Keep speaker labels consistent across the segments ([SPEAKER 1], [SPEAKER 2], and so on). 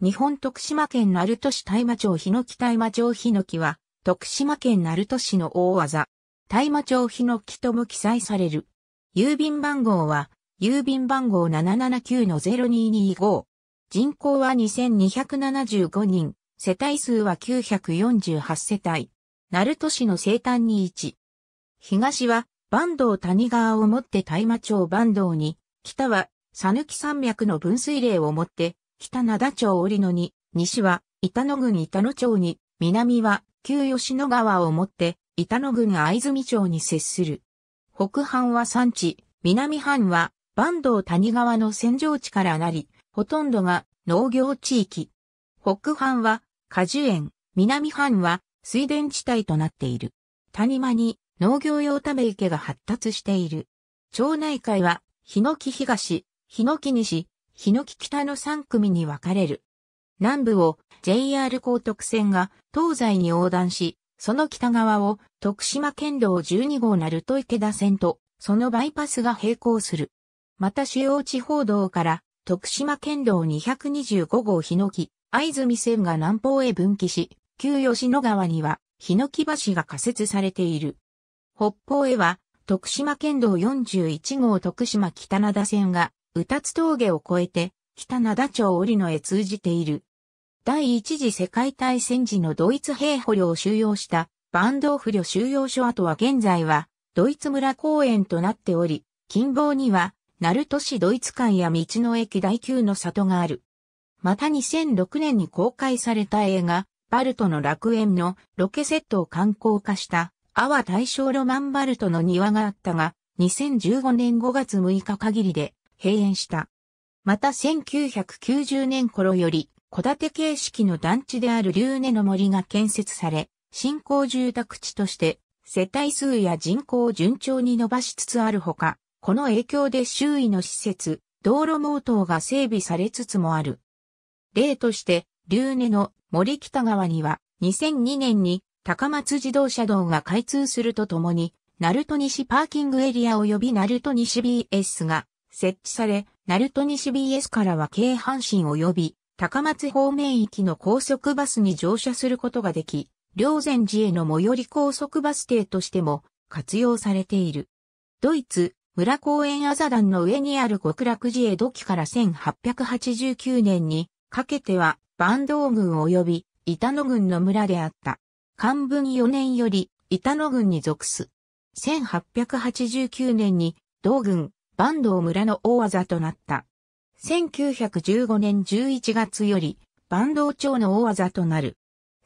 [SPEAKER 1] 日本徳島県鳴門市大麻町ヒノキ大麻町ヒノキは、徳島県鳴門市の大技、大麻町ヒノキとも記載される。郵便番号は、郵便番号779-0225。人口は2275人、世帯数は948世帯。鳴門市の西端に位置。東は、坂東谷川をもって大麻町坂東に、北は、さぬき山脈の分水嶺をもって、北灘町織野に、西は板野郡板野町に、南は旧吉野川をもって、板野郡藍住町に接する。北半は山地、南半は坂東谷川の扇状地からなり、ほとんどが農業地域。北半は果樹園、南半は水田地帯となっている。谷間に農業用ため池が発達している。町内会は、ヒノキ東、ヒノキ西、日野北の3組に分かれる。南部を JR 高徳線が東西に横断し、その北側を徳島県道12号鳴門池田線とそのバイパスが並行する。また主要地方道から徳島県道225号日野木、藍住線が南方へ分岐し、旧吉野川には日野木橋が仮設されている。北方へは徳島県道41号徳島北灘線が宇達峠を越えて、北灘町織野へ通じている。第一次世界大戦時のドイツ兵捕虜を収容したバンドーフ領収容所跡は現在はドイツ村公園となっており、近傍には鳴門市ドイツ館や道の駅第9の里がある。また2006年に公開された映画、バルトの楽園のロケセットを観光化した阿波大正ロマンバルトの庭があったが、2015年5月6日限りで閉園した。また1990年頃より、戸建て形式の団地である龍根の森が建設され、新興住宅地として世帯数や人口を順調に伸ばしつつあるほか、この影響で周囲の施設、道路網等が整備されつつもある。例として、龍根の森北川には2002年に高松自動車道が開通するとともに、鳴門西パーキングエリア及び鳴門西 BS が設置され、鳴門西 BS からは京阪神及び高松方面行きの高速バスに乗車することができ、両前寺への最寄り高速バス停としても活用されている。ドイツ、村公園アザ団の上にある極楽寺江戸期から1889年にかけては、坂東郡及び板野郡の村であった。漢文4年より板野郡に属す。1889年に道郡坂東村の大技となった。1915年11月より、坂東町の大技となる。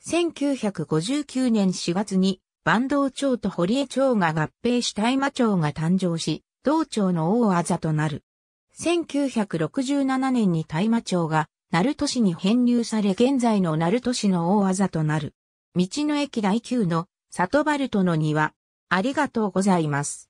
[SPEAKER 1] 1959年4月に、坂東町と堀江町が合併し大魔町が誕生し、同町の大技となる。1967年に大魔町が、鳴門市に編入され現在の鳴門市の大技となる。道の駅第9の、里バルトの庭。ありがとうございます。